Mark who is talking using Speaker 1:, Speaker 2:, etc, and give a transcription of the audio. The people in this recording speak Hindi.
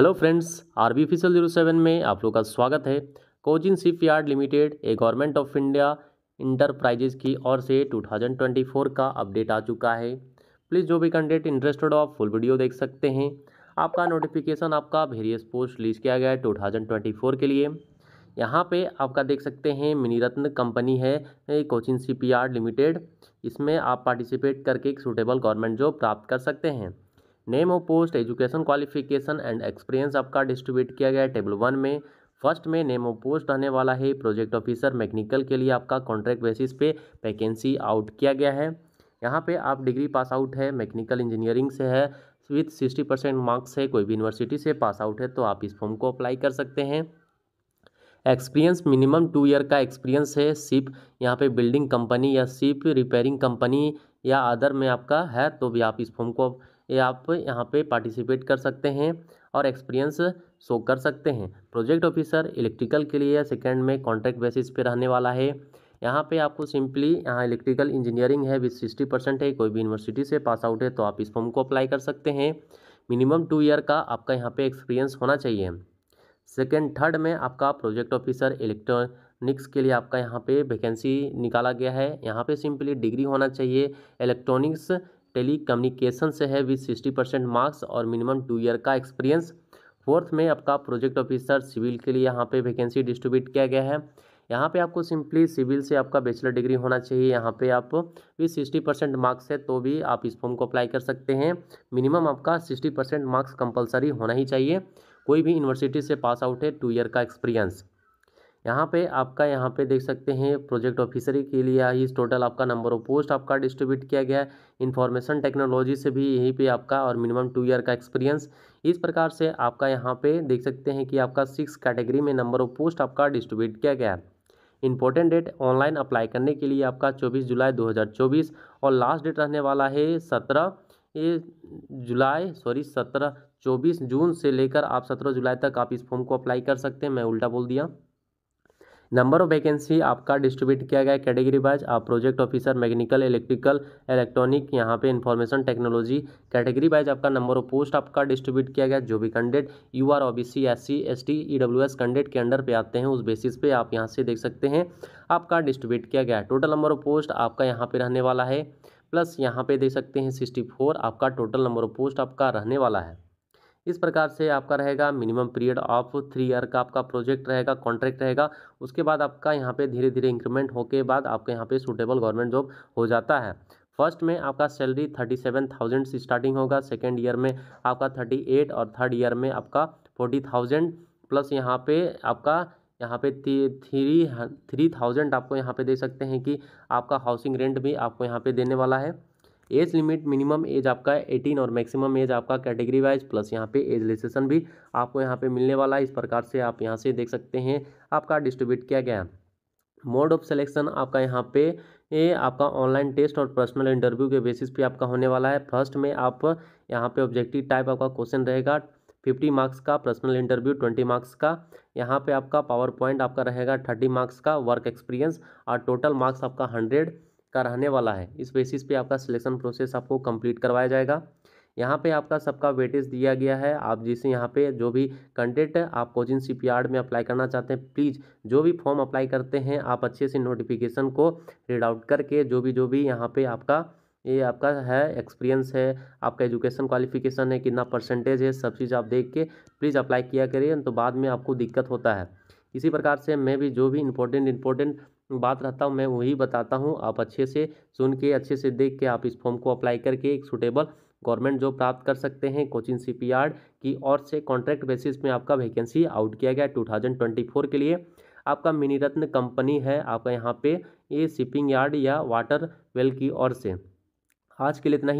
Speaker 1: हेलो फ्रेंड्स आर बी फिसल जीरो सेवन में आप लोग का स्वागत है Cochin shipyard limited a government of India enterprises की ओर से 2024 का अपडेट आ चुका है प्लीज़ जो भी कंटेंट इंटरेस्टेड हो आप फुल वीडियो देख सकते हैं आपका नोटिफिकेशन आपका वेरियस पोस्ट रिलीज किया गया है फोर के लिए यहाँ पे आपका देख सकते हैं मिनी रत्न कंपनी है कोचिन सी लिमिटेड इसमें आप पार्टिसिपेट करके एक सूटेबल गवर्नमेंट जॉब प्राप्त कर सकते हैं name of post education qualification and experience आपका डिस्ट्रीब्यूट किया गया है टेबल वन में फर्स्ट में नेम ऑफ पोस्ट आने वाला है प्रोजेक्ट ऑफिसर मैकेनिकल के लिए आपका कॉन्ट्रैक्ट बेसिस पे वैकेंसी आउट किया गया है यहाँ पे आप डिग्री पास आउट है मैकेनिकल इंजीनियरिंग से है विथ सिक्सटी परसेंट मार्क्स है कोई भी यूनिवर्सिटी से पास आउट है तो आप इस फॉर्म को अप्लाई कर सकते हैं एक्सपीरियंस मिनिमम टू ईयर का एक्सपीरियंस है सिप यहाँ पे बिल्डिंग कंपनी या सिप रिपेयरिंग कंपनी या अदर में आपका है तो भी आप इस फॉर्म को ये आप यहाँ पे पार्टिसिपेट कर सकते हैं और एक्सपीरियंस शो कर सकते हैं प्रोजेक्ट ऑफिसर इलेक्ट्रिकल के लिए सेकेंड में कॉन्ट्रैक्ट बेसिस पे रहने वाला है यहाँ पे आपको सिंपली यहाँ इलेक्ट्रिकल इंजीनियरिंग है विथ सिक्सटी परसेंट है कोई भी यूनिवर्सिटी से पास आउट है तो आप इस फॉर्म को अप्लाई कर सकते हैं मिनिमम टू ईयर का आपका यहाँ पे एक्सपीरियंस होना चाहिए सेकेंड थर्ड में आपका प्रोजेक्ट ऑफिसर इलेक्ट्रॉनिक्स के लिए आपका यहाँ पे वैकेंसी निकाला गया है यहाँ पे सिंपली डिग्री होना चाहिए इलेक्ट्रॉनिक्स टेली कम्युनिकेशन से है विथ सिक्सटी परसेंट मार्क्स और मिनिमम टू ईयर का एक्सपीरियंस फोर्थ में आपका प्रोजेक्ट ऑफिसर सिविल के लिए यहाँ पे वैकेंसी डिस्ट्रीब्यूट किया गया है यहाँ पे आपको सिंपली सिविल से आपका बैचलर डिग्री होना चाहिए यहाँ पे आप विथ सिक्सटी परसेंट मार्क्स है तो भी आप इस फॉर्म को अप्लाई कर सकते हैं मिनिमम आपका सिक्सटी परसेंट मार्क्स कंपलसरी होना ही चाहिए कोई भी यूनिवर्सिटी से पास आउट है टू ईयर का एक्सपीरियंस यहाँ पे आपका यहाँ पे देख सकते हैं प्रोजेक्ट ऑफिसरी के लिए आई टोटल आपका नंबर ऑफ पोस्ट आपका डिस्ट्रीब्यूट किया गया है इन्फॉर्मेशन टेक्नोलॉजी से भी यहीं पे आपका और मिनिमम टू ईयर का एक्सपीरियंस इस प्रकार से आपका यहाँ पे देख सकते हैं कि आपका सिक्स कैटेगरी में नंबर ऑफ पोस्ट आपका डिस्ट्रीब्यूट किया गया है इंपॉर्टेंट डेट ऑनलाइन अप्लाई करने के लिए आपका चौबीस जुलाई दो और लास्ट डेट रहने वाला है सत्रह ये जुलाई सॉरी सत्रह चौबीस जून से लेकर आप सत्रह जुलाई तक आप इस फॉर्म को अप्लाई कर सकते हैं मैं उल्टा बोल दिया नंबर ऑफ वैकेंसी आपका डिस्ट्रीब्यूट किया गया कैटेगरी वाइज आप project officer mechanical electrical electronic यहाँ पे इन्फॉर्मेशन टेक्नोलॉजी कैटेगरी वाइज आपका नंबर ऑफ पोस्ट आपका डिस्ट्रीब्यूट किया गया जो भी candidate U R O B C S C S T E W S candidate के अंडर पे आते हैं उस बेसिस पे आप यहाँ से देख सकते हैं आपका डिस्ट्रीब्यूट किया गया टोटल नंबर ऑफ पोस्ट आपका यहाँ पे रहने वाला है प्लस यहाँ पे देख सकते हैं सिक्सटी फोर आपका टोटल नंबर ऑफ पोस्ट आपका रहने वाला है इस प्रकार से आपका रहेगा minimum period of three year का आपका प्रोजेक्ट रहेगा कॉन्ट्रैक्ट रहेगा उसके बाद आपका यहाँ पे धीरे धीरे इंक्रीमेंट होके बाद आपका यहाँ पे सूटेबल गवर्नमेंट जॉब हो जाता है फर्स्ट में आपका सैलरी थर्टी सेवन थाउजेंड से स्टार्टिंग होगा सेकेंड ईयर में आपका थर्टी एट और थर्ड ईयर में आपका फोर्टी थाउजेंड प्लस यहाँ पे आपका यहाँ पे थ्री थ्री थाउजेंड आपको यहाँ पे दे सकते हैं कि आपका हाउसिंग रेंट भी आपको यहाँ पे देने वाला है एज लिमिट मिनिमम एज आपका एटीन और मैक्सिमम एज आपका कैटेगरी वाइज प्लस यहाँ पे एज रिसेशन भी आपको यहाँ पे मिलने वाला है इस प्रकार से आप यहाँ से देख सकते हैं आपका डिस्ट्रीब्यूट किया गया मोड ऑफ सिलेक्शन आपका यहाँ पे ये आपका ऑनलाइन टेस्ट और पर्सनल इंटरव्यू के बेसिस पे आपका होने वाला है फर्स्ट में आप यहाँ पे ऑब्जेक्टिव टाइप आपका क्वेश्चन रहेगा फिफ्टी मार्क्स का पर्सनल इंटरव्यू ट्वेंटी मार्क्स का यहाँ पे आपका पावर पॉइंट आपका रहेगा थर्टी मार्क्स का वर्क एक्सपीरियंस और टोटल मार्क्स आपका हंड्रेड का रहने वाला है इस बेसिस पे आपका सिलेक्शन प्रोसेस आपको कंप्लीट करवाया जाएगा यहाँ पे आपका सबका वेटेज दिया गया है आप जिसे यहाँ पे जो भी कंटेंट आप कोचिंग सी में अप्लाई करना चाहते हैं प्लीज़ जो भी फॉर्म अप्लाई करते हैं आप अच्छे से नोटिफिकेशन को रीड आउट करके जो भी जो भी यहाँ पर आपका ये आपका है एक्सपीरियंस है आपका एजुकेशन क्वालिफिकेशन है कितना परसेंटेज है सब चीज़ आप देख के प्लीज़ अप्लाई किया करिए तो बाद में आपको दिक्कत होता है इसी प्रकार से मैं भी जो भी इंपॉर्टेंट इंपॉर्टेंट बात रहता हूँ मैं वही बताता हूँ आप अच्छे से सुन के अच्छे से देख के आप इस फॉर्म को अप्लाई करके एक सुटेबल गवर्नमेंट जॉब प्राप्त कर सकते हैं कोचिंग सी की ओर से कॉन्ट्रैक्ट बेसिस में आपका वैकेंसी आउट किया गया टू के लिए आपका मिनी रत्न कंपनी है आपका यहाँ पे ये शिपिंग यार्ड या वाटर वेल की ओर से आज के लिए इतना ही